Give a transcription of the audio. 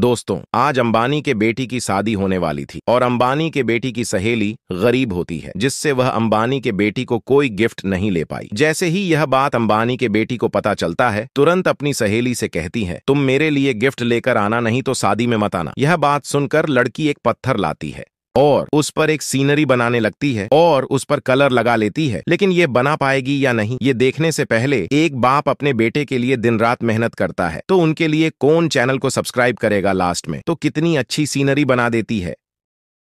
दोस्तों आज अंबानी के बेटी की शादी होने वाली थी और अंबानी के बेटी की सहेली गरीब होती है जिससे वह अंबानी के बेटी को कोई गिफ्ट नहीं ले पाई जैसे ही यह बात अंबानी के बेटी को पता चलता है तुरंत अपनी सहेली से कहती है तुम मेरे लिए गिफ्ट लेकर आना नहीं तो शादी में मत आना यह बात सुनकर लड़की एक पत्थर लाती है और उस पर एक सीनरी बनाने लगती है और उस पर कलर लगा लेती है लेकिन ये बना पाएगी या नहीं ये देखने से पहले एक बाप अपने बेटे के लिए दिन रात मेहनत करता है तो उनके लिए कौन चैनल को सब्सक्राइब करेगा लास्ट में तो कितनी अच्छी सीनरी बना देती है